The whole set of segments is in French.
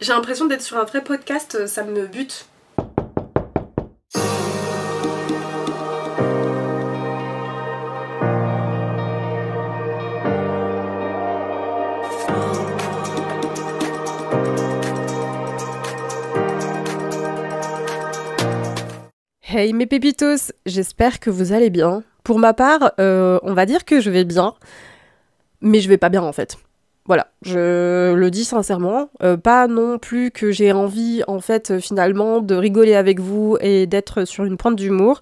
J'ai l'impression d'être sur un vrai podcast, ça me bute. Hey mes pépitos, j'espère que vous allez bien. Pour ma part, euh, on va dire que je vais bien mais je vais pas bien en fait. Voilà, je le dis sincèrement, euh, pas non plus que j'ai envie en fait euh, finalement de rigoler avec vous et d'être sur une pointe d'humour.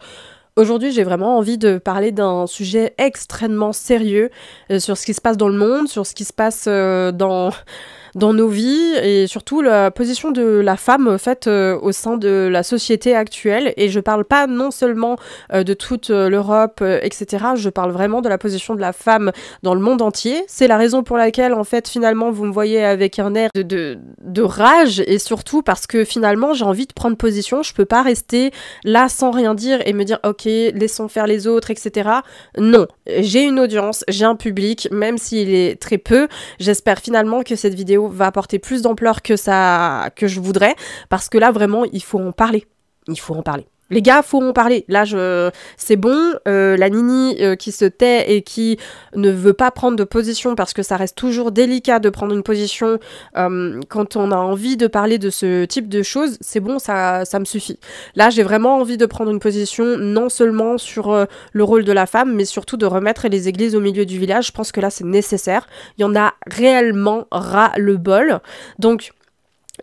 Aujourd'hui, j'ai vraiment envie de parler d'un sujet extrêmement sérieux euh, sur ce qui se passe dans le monde, sur ce qui se passe dans dans nos vies et surtout la position de la femme en fait euh, au sein de la société actuelle et je parle pas non seulement euh, de toute euh, l'Europe etc je parle vraiment de la position de la femme dans le monde entier c'est la raison pour laquelle en fait finalement vous me voyez avec un air de, de rage et surtout parce que finalement j'ai envie de prendre position je peux pas rester là sans rien dire et me dire ok laissons faire les autres etc non j'ai une audience j'ai un public même s'il est très peu j'espère finalement que cette vidéo va apporter plus d'ampleur que ça que je voudrais parce que là vraiment il faut en parler. Il faut en parler. Les gars, faut en parler. Là, je... c'est bon. Euh, la Nini euh, qui se tait et qui ne veut pas prendre de position parce que ça reste toujours délicat de prendre une position euh, quand on a envie de parler de ce type de choses, c'est bon, ça, ça me suffit. Là, j'ai vraiment envie de prendre une position non seulement sur le rôle de la femme, mais surtout de remettre les églises au milieu du village. Je pense que là, c'est nécessaire. Il y en a réellement ras le bol. Donc,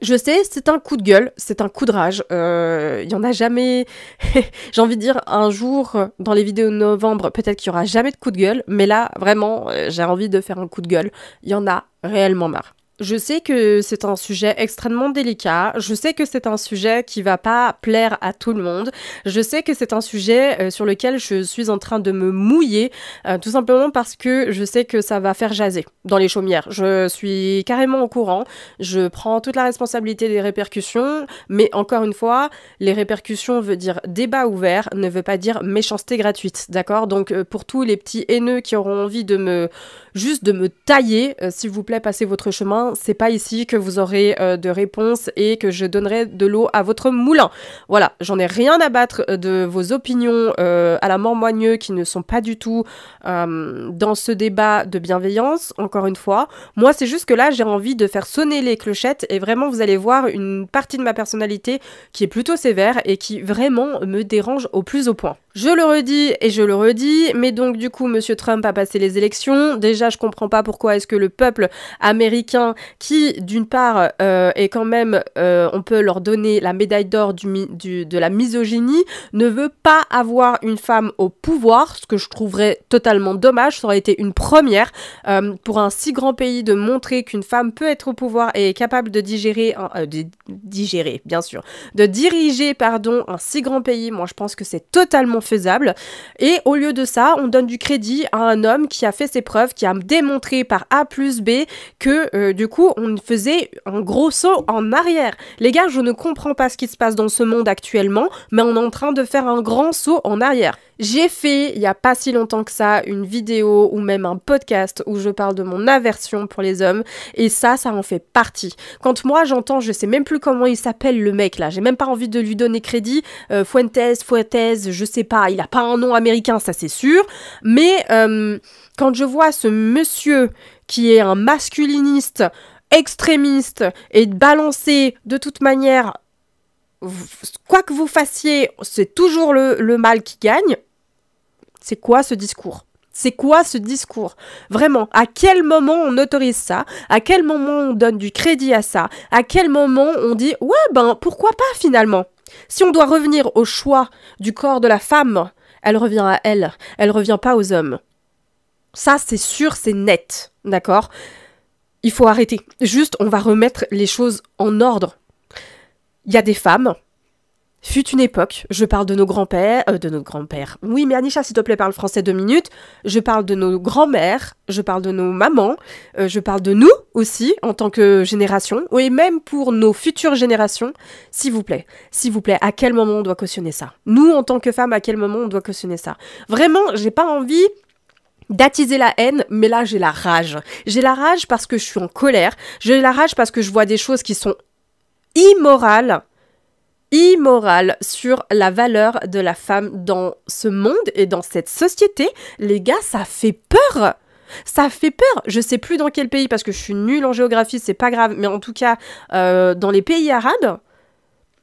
je sais, c'est un coup de gueule, c'est un coup de rage. Euh, il y en a jamais. J'ai envie de dire, un jour, dans les vidéos de novembre, peut-être qu'il n'y aura jamais de coup de gueule, mais là, vraiment, euh, j'ai envie de faire un coup de gueule. Il y en a réellement marre. Je sais que c'est un sujet extrêmement délicat, je sais que c'est un sujet qui va pas plaire à tout le monde, je sais que c'est un sujet euh, sur lequel je suis en train de me mouiller, euh, tout simplement parce que je sais que ça va faire jaser dans les chaumières. Je suis carrément au courant, je prends toute la responsabilité des répercussions, mais encore une fois, les répercussions veut dire débat ouvert, ne veut pas dire méchanceté gratuite, d'accord Donc euh, pour tous les petits haineux qui auront envie de me juste de me tailler, s'il vous plaît, passez votre chemin c'est pas ici que vous aurez euh, de réponse et que je donnerai de l'eau à votre moulin. Voilà, j'en ai rien à battre euh, de vos opinions euh, à la moigneux qui ne sont pas du tout dans ce débat de bienveillance, encore une fois. Moi, c'est juste que là, j'ai envie de faire sonner les clochettes et vraiment, vous allez voir une partie de ma personnalité qui est plutôt sévère et qui vraiment me dérange au plus au point. Je le redis et je le redis, mais donc du coup, Monsieur Trump a passé les élections. Déjà, je comprends pas pourquoi est-ce que le peuple américain, qui d'une part euh, est quand même, euh, on peut leur donner la médaille d'or de la misogynie, ne veut pas avoir une femme au pouvoir, ce que je trouverais totalement dommage. Ça aurait été une première euh, pour un si grand pays de montrer qu'une femme peut être au pouvoir et est capable de digérer, de digérer, bien sûr, de diriger, pardon, un si grand pays. Moi, je pense que c'est totalement faisable Et au lieu de ça, on donne du crédit à un homme qui a fait ses preuves, qui a démontré par A plus B que euh, du coup on faisait un gros saut en arrière. Les gars, je ne comprends pas ce qui se passe dans ce monde actuellement, mais on est en train de faire un grand saut en arrière. J'ai fait, il n'y a pas si longtemps que ça, une vidéo ou même un podcast où je parle de mon aversion pour les hommes, et ça, ça en fait partie. Quand moi j'entends, je sais même plus comment il s'appelle le mec là, j'ai même pas envie de lui donner crédit, euh, Fuentes, Fuentes, je sais pas, il a pas un nom américain, ça c'est sûr, mais euh, quand je vois ce monsieur qui est un masculiniste, extrémiste, et balancé de toute manière quoi que vous fassiez, c'est toujours le, le, mal qui gagne. C'est quoi ce discours c'est quoi ce discours Vraiment, à quel moment on autorise ça À quel moment on donne du crédit à ça À quel moment on dit ouais ben pourquoi pas finalement Si on doit revenir au choix du corps de la femme, elle revient à elle, elle revient pas aux hommes. Ça c'est sûr, c'est net, d'accord Il faut arrêter. Juste on va remettre les choses en ordre. Il y a des femmes Fut une époque, je parle de nos grands-pères, euh, de nos grands-pères. Oui, mais Anisha, s'il te plaît, parle français deux minutes. Je parle de nos grands-mères, je parle de nos mamans, euh, je parle de nous aussi en tant que génération, et même pour nos futures générations. S'il vous plaît, s'il vous plaît, à quel moment on doit cautionner ça Nous, en tant que femmes, à quel moment on doit cautionner ça Vraiment, j'ai pas envie d'attiser la haine, mais là j'ai la rage. J'ai la rage parce que je suis en colère, j'ai la rage parce que je vois des choses qui sont immorales, Immoral sur la valeur de la femme dans ce monde et dans cette société. Les gars, ça fait peur. Ça fait peur. Je sais plus dans quel pays parce que je suis nulle en géographie, c'est pas grave. Mais en tout cas, euh, dans les pays arabes,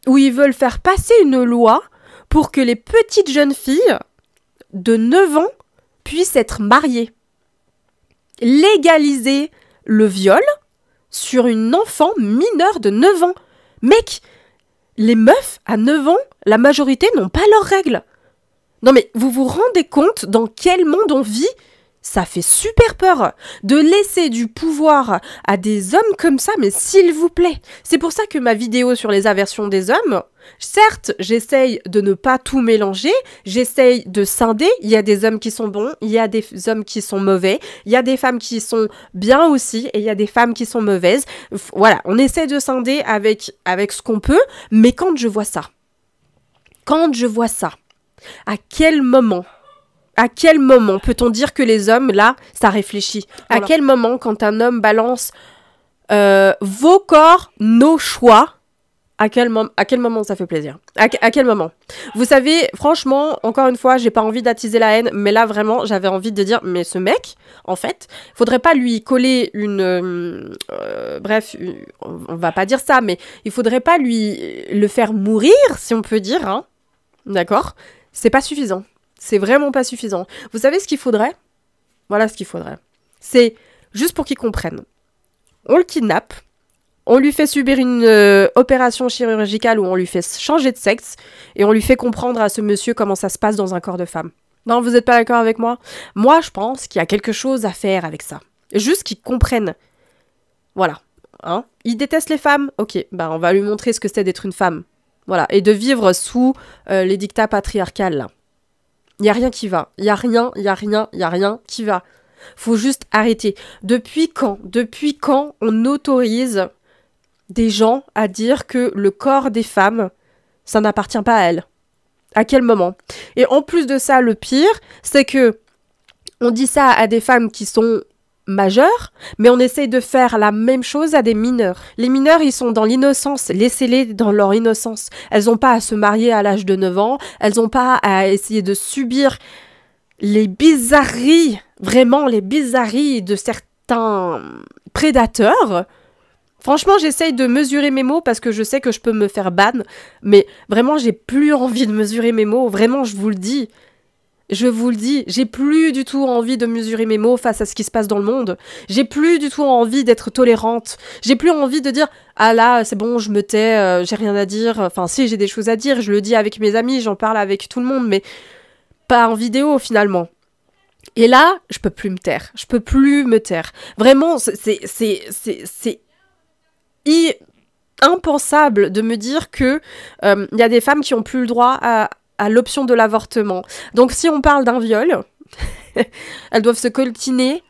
où ils veulent faire passer une loi pour que les petites jeunes filles de 9 ans puissent être mariées. Légaliser le viol sur une enfant mineure de 9 ans. Mec, les meufs, à 9 ans, la majorité n'ont pas leurs règles. Non mais vous vous rendez compte dans quel monde on vit Ça fait super peur de laisser du pouvoir à des hommes comme ça, mais s'il vous plaît. C'est pour ça que ma vidéo sur les aversions des hommes, Certes, j'essaye de ne pas tout mélanger, j'essaye de scinder. Il y a des hommes qui sont bons, il y a des hommes qui sont mauvais, il y a des femmes qui sont bien aussi et il y a des femmes qui sont mauvaises. Voilà, on essaie de scinder avec, avec ce qu'on peut, mais quand je vois ça, quand je vois ça, à quel moment à quel moment peut-on dire que les hommes, là, ça réfléchit À quel moment, quand un homme balance euh, vos corps, nos choix, à quel, moment ça fait plaisir à, quel moment Vous savez, franchement, encore une fois, j'ai pas envie d'attiser la haine, mais là vraiment, j'avais envie de dire, mais ce mec, en fait, faudrait pas lui coller une, euh, euh, bref, on va pas dire ça, mais il faudrait pas lui euh, le faire mourir, si on peut dire, hein D'accord C'est pas suffisant. C'est vraiment pas suffisant. Vous savez ce qu'il faudrait Voilà ce qu'il faudrait. C'est juste pour qu'il comprennent, On le kidnappe, on lui fait subir une euh, opération chirurgicale où on lui fait changer de sexe et on lui fait comprendre à ce monsieur comment ça se passe dans un corps de femme. Non, vous n'êtes pas d'accord avec moi Moi, je pense qu'il y a quelque chose à faire avec ça. Juste qu'il comprenne. Voilà. Hein Il déteste les femmes Ok, bah on va lui montrer ce que c'est d'être une femme. Voilà. Et de vivre sous euh, les dictats patriarcales. Il n'y a rien qui va. Il n'y a rien, il n'y a rien, il n'y a rien qui va. Faut juste arrêter. Depuis quand Depuis quand on autorise des gens à dire que le corps des femmes, ça n'appartient pas à elles À quel moment Et en plus de ça, le pire, c'est que on dit ça à des femmes qui sont majeures, mais on essaye de faire la même chose à des mineurs. Les mineurs, ils sont dans l'innocence, laissez-les dans leur innocence. Elles n'ont pas à se marier à l'âge de 9 ans, elles n'ont pas à essayer de subir les bizarreries, vraiment les bizarreries de certains prédateurs. Franchement, j'essaye de mesurer mes mots parce que je sais que je peux me faire ban, mais vraiment, j'ai plus envie de mesurer mes mots. Vraiment, je vous le dis. Je vous le dis, j'ai plus du tout envie de mesurer mes mots face à ce qui se passe dans le monde. J'ai plus du tout envie d'être tolérante. J'ai plus envie de dire ah là, c'est bon, je me tais, euh, j'ai rien à dire. Enfin, si j'ai des choses à dire, je le dis avec mes amis, j'en parle avec tout le monde, mais pas en vidéo finalement. Et là, je peux plus me taire. Je peux plus me taire. Vraiment, c'est c'est est impensable de me dire que il euh, y a des femmes qui ont plus le droit à, l'option de l'avortement. Donc si on parle d'un viol, elles doivent se coltiner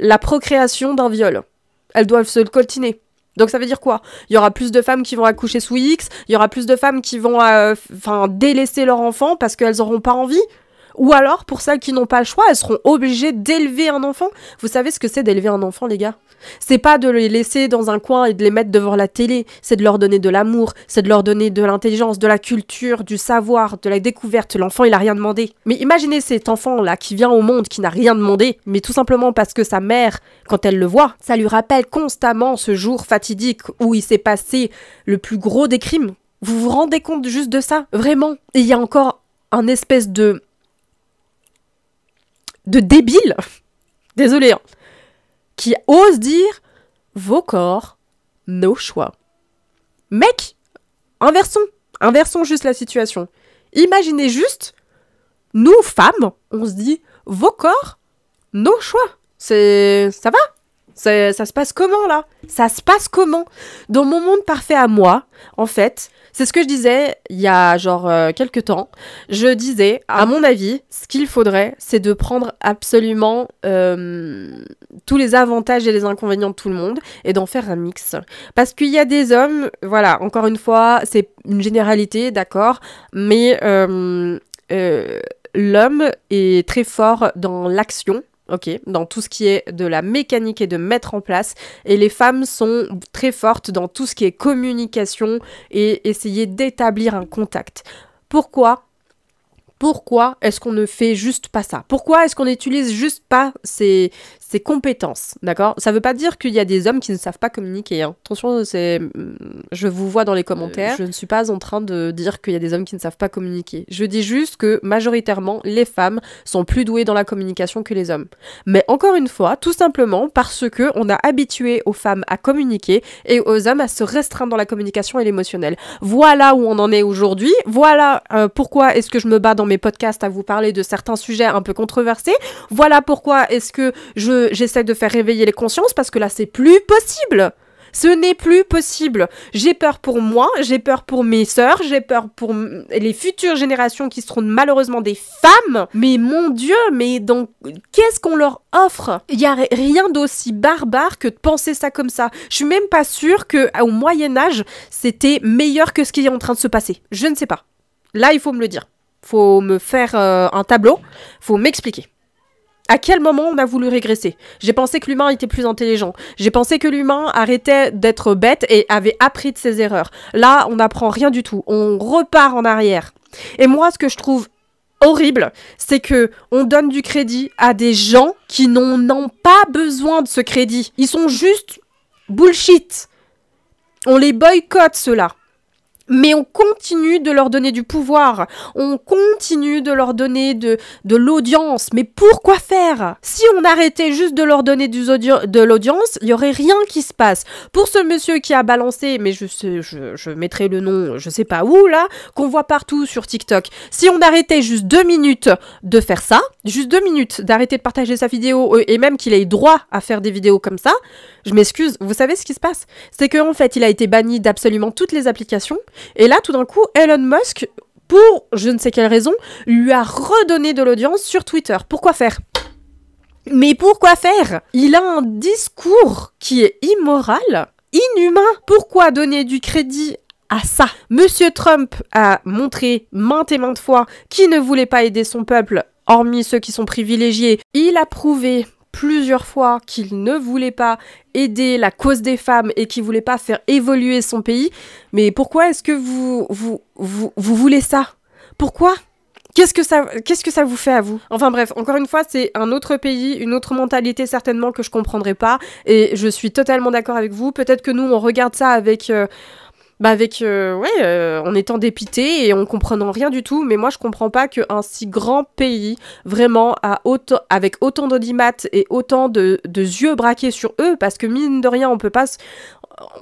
la procréation d'un viol. Elles doivent se coltiner. Donc ça veut dire quoi Il y aura plus de femmes qui vont accoucher sous X, il y aura plus de femmes qui vont euh, enfin délaisser leur enfant parce qu'elles n'auront pas envie. Ou alors, pour celles qui n'ont pas le choix, elles seront obligées d'élever un enfant. Vous savez ce que c'est d'élever un enfant, les gars c'est pas de les laisser dans un coin et de les mettre devant la télé, c'est de leur donner de l'amour, c'est de leur donner de l'intelligence, de la culture, du savoir, de la découverte. L'enfant, il a rien demandé. Mais imaginez cet enfant-là qui vient au monde, qui n'a rien demandé, mais tout simplement parce que sa mère, quand elle le voit, ça lui rappelle constamment ce jour fatidique où il s'est passé le plus gros des crimes. Vous vous rendez compte juste de ça Vraiment Et il y a encore un espèce de... de débile Désolé, hein qui osent dire vos corps, nos choix. Mec, inversons, inversons juste la situation. Imaginez juste, nous femmes, on se dit vos corps, nos choix. C'est, ça va ça, se passe comment là Ça se passe comment Dans mon monde parfait à moi, en fait, c'est ce que je disais il y a genre euh, quelques temps. Je disais, à mon avis, ce qu'il faudrait, c'est de prendre absolument euh, tous les avantages et les inconvénients de tout le monde et d'en faire un mix. Parce qu'il y a des hommes, voilà, encore une fois, c'est une généralité, d'accord, mais euh, l'homme est très fort dans l'action ok, dans tout ce qui est de la mécanique et de mettre en place. Et les femmes sont très fortes dans tout ce qui est communication et essayer d'établir un contact. Pourquoi pourquoi est-ce qu'on ne fait juste pas ça Pourquoi est-ce qu'on n'utilise juste pas ces, ces compétences, d'accord Ça veut pas dire qu'il y a des hommes qui ne savent pas communiquer. Hein. Attention, c'est, je vous vois dans les euh, commentaires. je ne suis pas en train de dire qu'il y a des hommes qui ne savent pas communiquer. Je dis juste que majoritairement, les femmes sont plus douées dans la communication que les hommes. Mais encore une fois, tout simplement parce que on a habitué aux femmes à communiquer et aux hommes à se restreindre dans la communication et l'émotionnel. Voilà où on en est aujourd'hui. Voilà euh, pourquoi est-ce que je me bats dans mes podcasts à vous parler de certains sujets un peu controversés. Voilà pourquoi est-ce que je j'essaie de faire réveiller les consciences parce que là, c'est plus possible. Ce n'est plus possible. J'ai peur pour moi, j'ai peur pour mes sœurs, j'ai peur pour les futures générations qui seront malheureusement des femmes. Mais mon Dieu, mais donc qu'est-ce qu'on leur offre Il n'y a rien d'aussi barbare que de penser ça comme ça. Je suis même pas sûre que au Moyen Âge c'était meilleur que ce qui est en train de se passer. Je ne sais pas. Là, il faut me le dire. Faut me faire euh, un tableau. Faut m'expliquer à quel moment on a voulu régresser J'ai pensé que l'humain était plus intelligent. J'ai pensé que l'humain arrêtait d'être bête et avait appris de ses erreurs. Là, on n'apprend rien du tout. On repart en arrière. Et moi, ce que je trouve horrible, c'est que on donne du crédit à des gens qui n'en ont pas besoin de ce crédit. Ils sont juste bullshit. On les boycotte, ceux-là mais on continue de leur donner du pouvoir, on continue de leur donner de, l'audience. Mais pourquoi faire Si on arrêtait juste de leur donner de l'audience, il y aurait rien qui se passe. Pour ce monsieur qui a balancé, mais je, je, je mettrai le nom, je sais pas où là, qu'on voit partout sur TikTok, si on arrêtait juste deux minutes de faire ça, juste deux minutes d'arrêter de partager sa vidéo euh, et même qu'il ait droit à faire des vidéos comme ça, je m'excuse, vous savez ce qui se passe C'est qu'en fait, il a été banni d'absolument toutes les applications et là, tout d'un coup, Elon Musk, pour je ne sais quelle raison, lui a redonné de l'audience sur Twitter. Pourquoi faire mais pourquoi faire Il a un discours qui est immoral, inhumain. Pourquoi donner du crédit à ça. Monsieur Trump a montré maintes et maintes fois qu'il ne voulait pas aider son peuple, hormis ceux qui sont privilégiés. Il a prouvé plusieurs fois qu'il ne voulait pas aider la cause des femmes et qu'il voulait pas faire évoluer son pays. Mais pourquoi est-ce que vous, vous, vous, voulez ça Pourquoi Qu'est-ce que ça, qu'est-ce que ça vous fait à vous Enfin bref, encore une fois, c'est un autre pays, une autre mentalité certainement que je comprendrai pas, et je suis totalement d'accord avec vous. Peut-être que nous, on regarde ça avec euh, bah avec euh, ouais euh, en étant dépité et en comprenant rien du tout mais moi je comprends pas qu'un si grand pays vraiment a autant, avec autant d'audimat et autant de, de, yeux braqués sur eux parce que mine de rien on peut pas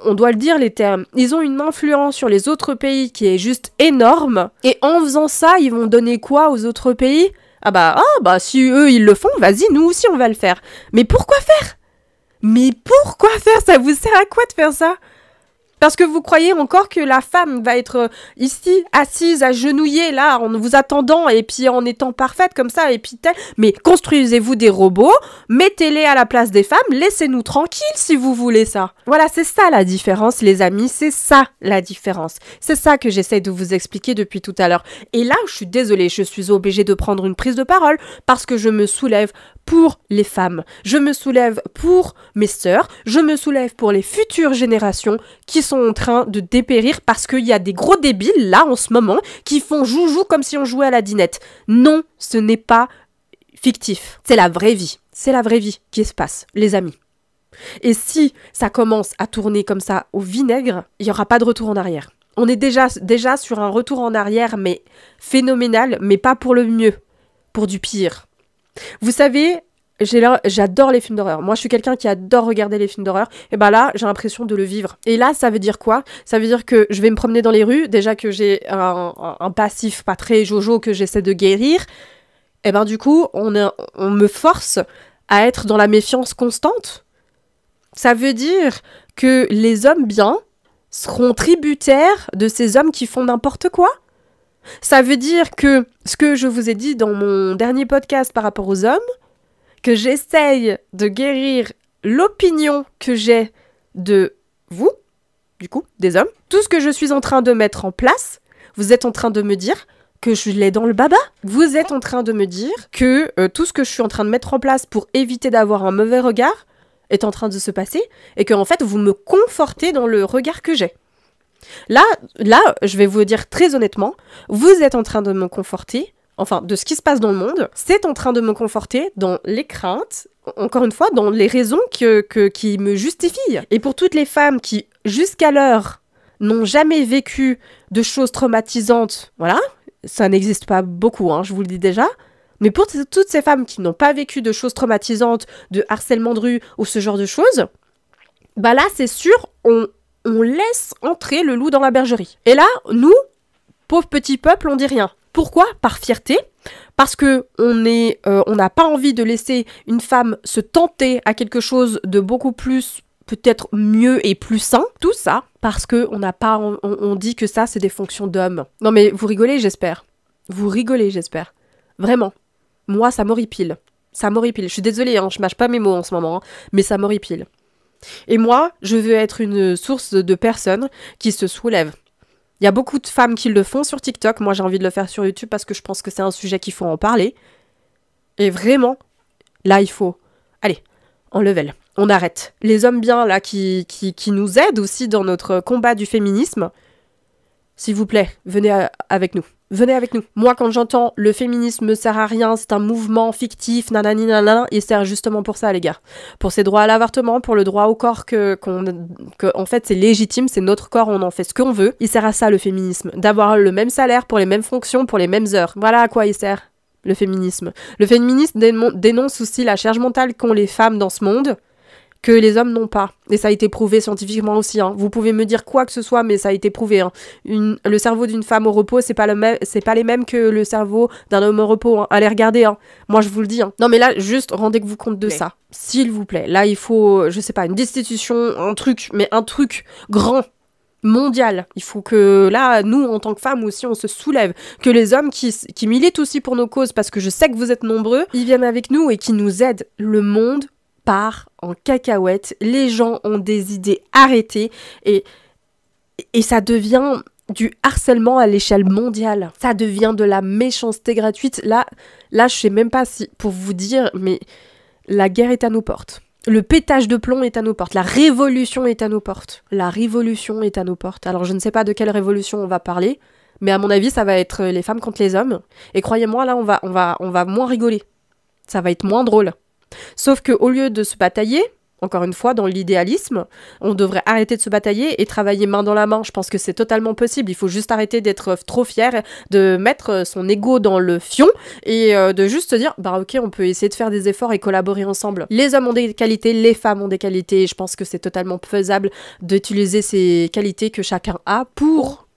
on doit le dire les termes ils ont une influence sur les autres pays qui est juste énorme et en faisant ça ils vont donner quoi aux autres pays ah bah ah bah si eux ils le font vas-y nous aussi on va le faire mais pourquoi faire mais pourquoi faire ça vous sert à quoi de faire ça parce que vous croyez encore que la femme va être euh, ici, assise, agenouillée, là, en vous attendant, et puis en étant parfaite comme ça, et puis tel. Mais construisez-vous des robots, mettez-les à la place des femmes, laissez-nous tranquilles si vous voulez ça. Voilà, c'est ça la différence, les amis, c'est ça la différence. C'est ça que j'essaie de vous expliquer depuis tout à l'heure. Et là, je suis désolée, je suis obligée de prendre une prise de parole parce que je me soulève pour les femmes. Je me soulève pour mes sœurs, je me soulève pour les futures générations qui sont en train de dépérir parce qu'il y a des gros débiles là en ce moment qui font joujou comme si on jouait à la dinette. Non, ce n'est pas fictif. C'est la vraie vie. C'est la vraie vie qui se passe, les amis. Et si ça commence à tourner comme ça au vinaigre, il n'y aura pas de retour en arrière. On est déjà, déjà sur un retour en arrière, mais phénoménal, mais pas pour le mieux, pour du pire. Vous savez, j'adore les films d'horreur. Moi, je suis quelqu'un qui adore regarder les films d'horreur. Et bien bah ben là, j'ai l'impression de le vivre. Et là, ça veut dire quoi Ça veut dire que je vais me promener dans les rues. Déjà que j'ai un, passif pas très jojo que j'essaie de guérir. Et ben du coup, on, on me force à être dans la méfiance constante. Ça veut dire que les hommes bien seront tributaires de ces hommes qui font n'importe quoi. Ça veut dire que ce que je vous ai dit dans mon dernier podcast par rapport aux hommes, que j'essaye de guérir l'opinion que j'ai de vous, du coup, des hommes. Tout ce que je suis en train de mettre en place, vous êtes en train de me dire que je l'ai dans le baba. Vous êtes en train de me dire que euh, tout ce que je suis en train de mettre en place pour éviter d'avoir un mauvais regard est en train de se passer et que en fait vous me confortez dans le regard que j'ai. Là, là, je vais vous dire très honnêtement, vous êtes en train de me conforter enfin de ce qui se passe dans le monde, c'est en train de me conforter dans les craintes, encore une fois, dans les raisons que, qui me justifient. Et pour toutes les femmes qui, jusqu'à l'heure, n'ont jamais vécu de choses traumatisantes, voilà, ça n'existe pas beaucoup, hein, je vous le dis déjà, mais pour toutes ces femmes qui n'ont pas vécu de choses traumatisantes, de harcèlement de rue ou ce genre de choses, bah là, c'est sûr, on, on laisse entrer le loup dans la bergerie. Et là, nous, pauvres petits peuples, on dit rien. Pourquoi Par fierté, parce que on est, euh, on n'a pas envie de laisser une femme se tenter à quelque chose de beaucoup plus peut-être mieux et plus sain. Tout ça parce que on n'a pas, on, dit que ça c'est des fonctions d'homme. Non mais vous rigolez, j'espère. Vous rigolez, j'espère. Vraiment. Moi, ça m'horripile. Ça m'horripile. Je suis désolée, hein, je mâche pas mes mots en ce moment, hein, mais ça m'horripile. Et moi, je veux être une source de personnes qui se soulèvent il y a beaucoup de femmes qui le font sur TikTok. Moi, j'ai envie de le faire sur YouTube parce que je pense que c'est un sujet qu'il faut en parler. Et vraiment, là, il faut. Allez, on level. On arrête. Les hommes bien, là, qui, qui, nous aident aussi dans notre combat du féminisme, s'il vous plaît, venez euh, avec nous venez avec nous. Moi, quand j'entends le féminisme ne sert à rien, c'est un mouvement fictif, nanani nanana, il sert justement pour ça, les gars. Pour ses droits à l'avortement, pour le droit au corps que, qu'on, en fait, c'est légitime, c'est notre corps, on en fait ce qu'on veut. Il sert à ça, le féminisme. D'avoir le même salaire pour les mêmes fonctions, pour les mêmes heures. Voilà à quoi il sert. Le féminisme. Le féminisme dénonce aussi la charge mentale qu'ont les femmes dans ce monde, que les hommes n'ont pas. Et ça a été prouvé scientifiquement aussi. Hein. Vous pouvez me dire quoi que ce soit, mais ça a été prouvé. Hein. le cerveau d'une femme au repos, c'est pas, le c'est pas les mêmes que le cerveau d'un homme au repos. Hein. Allez regarder. Moi, je vous le dis. Non, mais là, juste rendez-vous compte de ça. S'il vous plaît. Là, il faut, je sais pas, une destitution, un truc, mais un truc grand mondial. Il faut que là, nous, en tant que femmes aussi, on se soulève. Que les hommes qui, qui militent aussi pour nos causes, parce que je sais que vous êtes nombreux, ils viennent avec nous et qui nous aident. Le monde part en cacahuète. Les gens ont des idées arrêtées et, et ça devient du harcèlement à l'échelle mondiale. Ça devient de la méchanceté gratuite. Là, là, je sais même pas si pour vous dire, mais la guerre est à nos portes. Le pétage de plomb est à nos portes. La révolution est à nos portes. La révolution est à nos portes. Alors, je ne sais pas de quelle révolution on va parler, mais à mon avis, ça va être les femmes contre les hommes. Et croyez-moi, là, on va, on va, on va moins rigoler. Ça va être moins drôle. Sauf que au lieu de se batailler, encore une fois, dans l'idéalisme, on devrait arrêter de se batailler et travailler main dans la main. Je pense que c'est totalement possible. Il faut juste arrêter d'être trop fier, de mettre son ego dans le fion et euh, de juste se dire, bah ok, on peut essayer de faire des efforts et collaborer ensemble. Les hommes ont des qualités, les femmes ont des qualités. je pense que c'est totalement faisable d'utiliser ces qualités que chacun a pour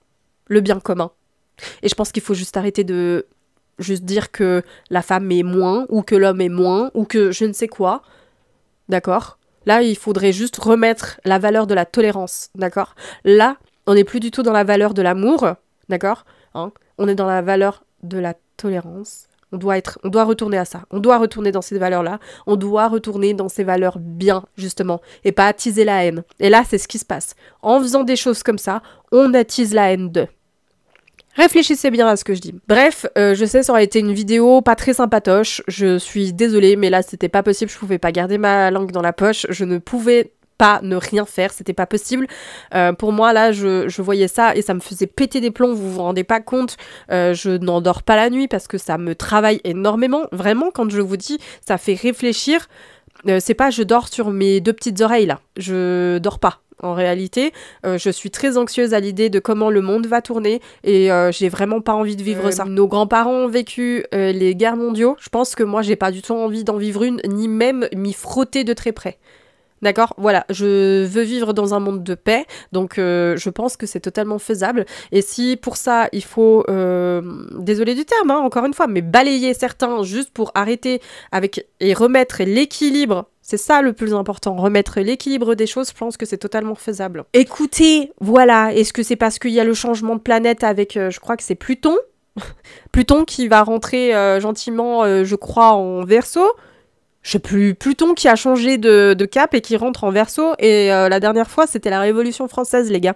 le bien commun. Et je pense qu'il faut juste arrêter de Juste dire que la femme est moins, ou que l'homme est moins, ou que je ne sais quoi. D'accord Là, il faudrait juste remettre la valeur de la tolérance. D'accord Là, on n'est plus du tout dans la valeur de l'amour. D'accord hein On est dans la valeur de la tolérance. On doit, être, on doit retourner à ça. On doit retourner dans ces valeurs-là. On doit retourner dans ces valeurs bien, justement, et pas attiser la haine. Et là, c'est ce qui se passe. En faisant des choses comme ça, on attise la haine d'eux. Réfléchissez bien à ce que je dis. Bref, euh, je sais, ça aurait été une vidéo pas très sympatoche. Je suis désolée, mais là, c'était pas possible. Je pouvais pas garder ma langue dans la poche. Je ne pouvais pas ne rien faire, c'était pas possible. Euh, pour moi, là, je, voyais ça et ça me faisait péter des plombs, vous vous rendez pas compte. Euh, je n'endors pas la nuit parce que ça me travaille énormément. Vraiment, quand je vous dis, ça fait réfléchir. Euh, c'est pas je dors sur mes deux petites oreilles là, je dors pas. En réalité, euh, je suis très anxieuse à l'idée de comment le monde va tourner et euh, j'ai vraiment pas envie de vivre ça. Nos grands-parents ont vécu les guerres mondiaux. Je pense que moi, j'ai pas du tout envie d'en vivre une, ni même m'y frotter de très près. D'accord Voilà, je veux vivre dans un monde de paix, donc euh, je pense que c'est totalement faisable. Et si pour ça, il faut, euh, désolé du terme, hein, encore une fois, mais balayer certains juste pour arrêter avec et remettre l'équilibre c'est ça le plus important, remettre l'équilibre des choses, je pense que c'est totalement faisable. Écoutez, voilà, est-ce que c'est parce qu'il y a le changement de planète avec, euh, je crois que c'est Pluton Pluton qui va rentrer euh, gentiment, je crois, en verso je sais plus, Pluton qui a changé de, cap et qui rentre en verso. Et euh, la dernière fois, c'était la Révolution française, les gars.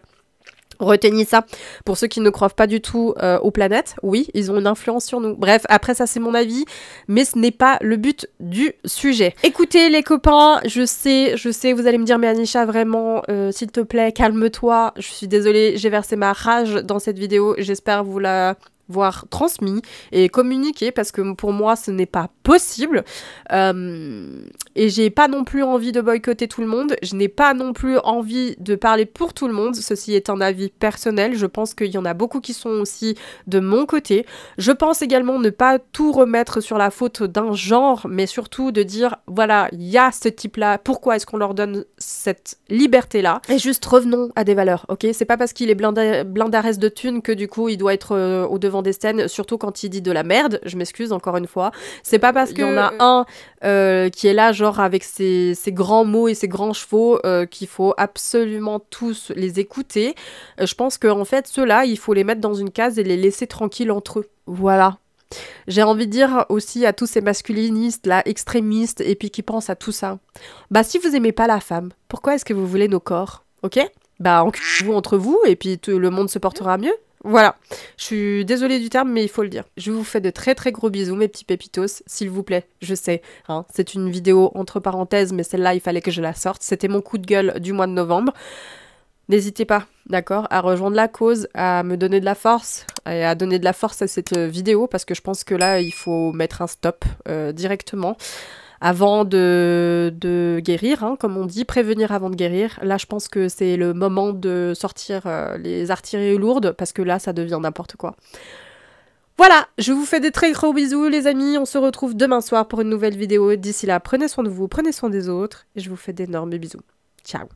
Retenez ça. Pour ceux qui ne croient pas du tout euh, aux planètes, oui, ils ont une influence sur nous. Bref, après ça c'est mon avis, mais ce n'est pas le but du sujet. Écoutez les copains, je sais, je sais, vous allez me dire, mais Anisha, vraiment, euh, s'il te plaît, calme-toi. Je suis désolée, j'ai versé ma rage dans cette vidéo. J'espère vous la voire transmis et communiqué parce que pour moi ce n'est pas possible euh, et j'ai pas non plus envie de boycotter tout le monde je n'ai pas non plus envie de parler pour tout le monde ceci est un avis personnel je pense qu'il y en a beaucoup qui sont aussi de mon côté je pense également ne pas tout remettre sur la faute d'un genre mais surtout de dire voilà il y a ce type là pourquoi est-ce qu'on leur donne cette liberté là et juste revenons à des valeurs ok c'est pas parce qu'il est blindé, blindarès de thunes que du coup il doit être euh, au devant des surtout quand il dit de la merde. Je m'excuse encore une fois. C'est pas parce qu'il y en a un euh, qui est là, genre avec ses, grands mots et ses grands chevaux, euh, qu'il faut absolument tous les écouter. Euh, je pense qu'en en fait, ceux-là, il faut les mettre dans une case et les laisser tranquilles entre eux. Voilà. J'ai envie de dire aussi à tous ces masculinistes là, extrémistes, et puis qui pensent à tout ça. Bah si vous aimez pas la femme, pourquoi est-ce que vous voulez nos corps Ok Bah enculez-vous entre vous, et puis tout le monde se portera mieux. Voilà. Je suis désolée du terme, mais il faut le dire. Je vous fais de très très gros bisous, mes petits pépitos, s'il vous plaît. Je sais, hein, c'est une vidéo entre parenthèses, mais celle-là, il fallait que je la sorte. C'était mon coup de gueule du mois de novembre. N'hésitez pas, d'accord, à rejoindre la cause, à me donner de la force et à donner de la force à cette euh, vidéo parce que je pense que là, il faut mettre un stop euh, directement avant de, de guérir, hein, comme on dit, prévenir avant de guérir. Là, je pense que c'est le moment de sortir euh, les artilleries lourdes parce que là, ça devient n'importe quoi. Voilà, je vous fais des très gros bisous les amis, on se retrouve demain soir pour une nouvelle vidéo. D'ici là, prenez soin de vous, prenez soin des autres et je vous fais d'énormes bisous. Ciao